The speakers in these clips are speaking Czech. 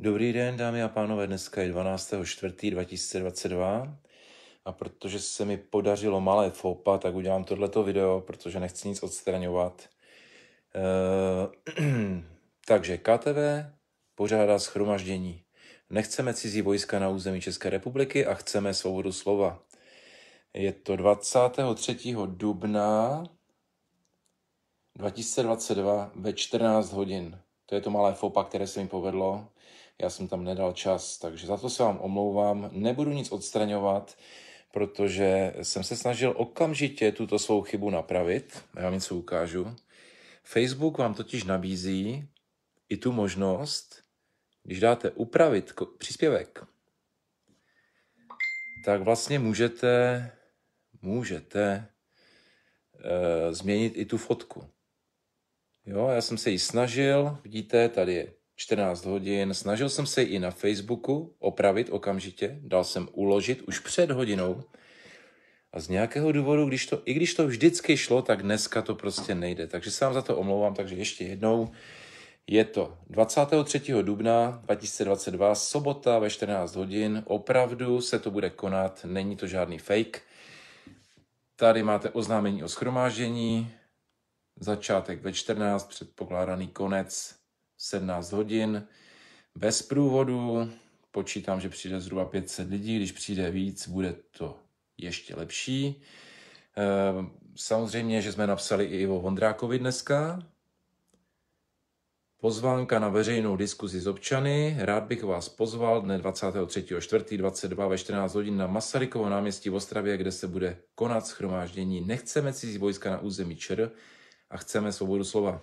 Dobrý den, dámy a pánové, dneska je 12.4.2022 a protože se mi podařilo malé fopa, tak udělám tohleto video, protože nechci nic odstraňovat. Eee, eh, takže KTV pořádá schromaždění. Nechceme cizí vojska na území České republiky a chceme svobodu slova. Je to 23. dubna 2022 ve 14 hodin. To je to malé fopa, které se mi povedlo já jsem tam nedal čas, takže za to se vám omlouvám, nebudu nic odstraňovat, protože jsem se snažil okamžitě tuto svou chybu napravit, já vám něco ukážu. Facebook vám totiž nabízí i tu možnost, když dáte upravit příspěvek, tak vlastně můžete, můžete e, změnit i tu fotku. Jo, já jsem se ji snažil, vidíte, tady je 14 hodin. Snažil jsem se i na Facebooku opravit okamžitě, dal jsem uložit už před hodinou. A z nějakého důvodu, když to, i když to vždycky šlo, tak dneska to prostě nejde. Takže se vám za to omlouvám, takže ještě jednou. Je to 23. dubna 2022, sobota ve 14 hodin. Opravdu se to bude konat, není to žádný fake. Tady máte oznámení o schromáždění, začátek ve 14, předpokládaný konec 17 hodin, bez průvodu, počítám, že přijde zhruba 500 lidí, když přijde víc, bude to ještě lepší. Eh, samozřejmě, že jsme napsali i Ivo Vondrákovi dneska. Pozvánka na veřejnou diskuzi s občany. Rád bych vás pozval dne 23.4.22 ve 14 hodin na Masarykovo náměstí v Ostravě, kde se bude konat schromáždění Nechceme cizí vojska na území ČR a chceme svobodu slova.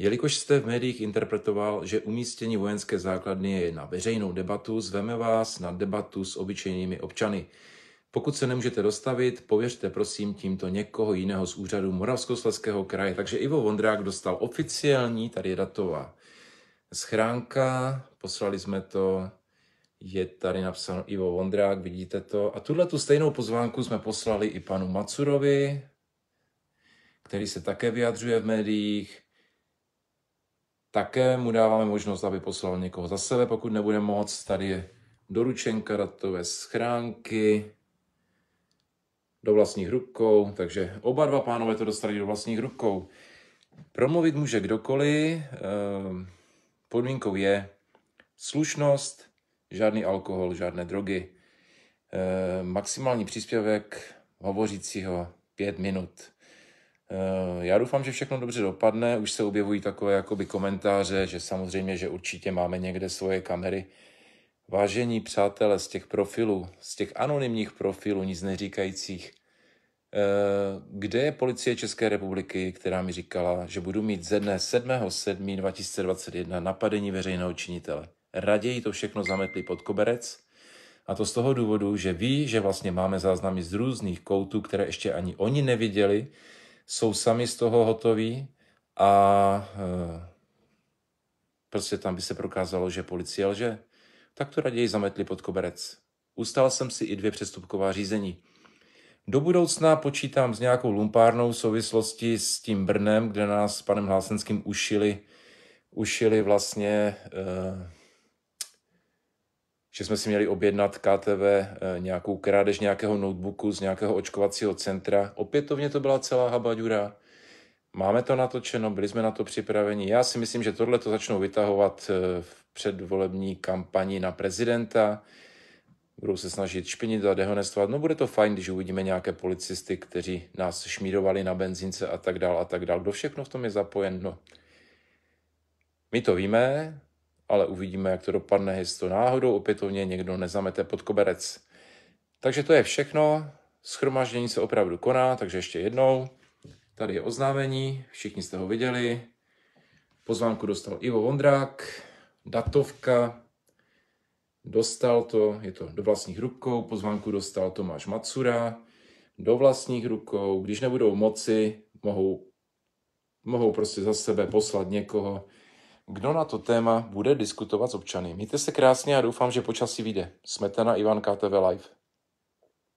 Jelikož jste v médiích interpretoval, že umístění vojenské základny je na veřejnou debatu, zveme vás na debatu s obyčejnými občany. Pokud se nemůžete dostavit, pověřte prosím tímto někoho jiného z úřadu Moravskoslezského kraje. Takže Ivo Vondrák dostal oficiální, tady je datová schránka, poslali jsme to, je tady napsáno Ivo Vondrák, vidíte to. A tuhle tu stejnou pozvánku jsme poslali i panu Macurovi, který se také vyjadřuje v médiích. Také mu dáváme možnost, aby poslal někoho za sebe, pokud nebude moc. Tady je doručenka, datové schránky, do vlastních rukou, takže oba dva pánové to dostali do vlastních rukou. Promluvit může kdokoliv, ehm, podmínkou je slušnost, žádný alkohol, žádné drogy. Ehm, maximální příspěvek hovořícího pět minut. Eh, já doufám, že všechno dobře dopadne. Už se objevují takové jakoby komentáře, že samozřejmě, že určitě máme někde svoje kamery. Vážení přátelé z těch profilů, z těch anonymních profilů, nic neříkajících, eh, kde je policie České republiky, která mi říkala, že budu mít ze dne 7.7.2021 napadení veřejného činitele. Raději to všechno zametli pod koberec, a to z toho důvodu, že ví, že vlastně máme záznamy z různých koutů, které ještě ani oni neviděli, jsou sami z toho hotoví a eh, prostě tam by se prokázalo, že policie lže, tak to raději zametli pod koberec. Ustal jsem si i dvě přestupková řízení. Do budoucna počítám s nějakou lumpárnou souvislosti s tím Brnem, kde nás s panem Hlásenským ušili, ušili vlastně e, že jsme si měli objednat KTV eh, nějakou krádež nějakého notebooku z nějakého očkovacího centra. Opětovně to byla celá habaďura. Máme to natočeno, byli jsme na to připraveni. Já si myslím, že tohle to začnou vytahovat eh, v předvolební kampani na prezidenta. Budou se snažit špinit a dehonestovat. No bude to fajn, když uvidíme nějaké policisty, kteří nás šmírovali na benzínce a tak dál a tak dál. Kdo všechno v tom je zapojen? No. My to víme, ale uvidíme, jak to dopadne, jestli to náhodou opětovně někdo nezamete pod koberec. Takže to je všechno. Schromaždění se opravdu koná, takže ještě jednou. Tady je oznámení, všichni jste ho viděli. Pozvánku dostal Ivo Vondrák, datovka, dostal to, je to do vlastních rukou, pozvánku dostal Tomáš Macura, do vlastních rukou, když nebudou moci, mohou, mohou prostě za sebe poslat někoho, kdo na to téma bude diskutovat s občany. Mějte se krásně a doufám, že počasí vyjde. Smetana Ivan KTV Live.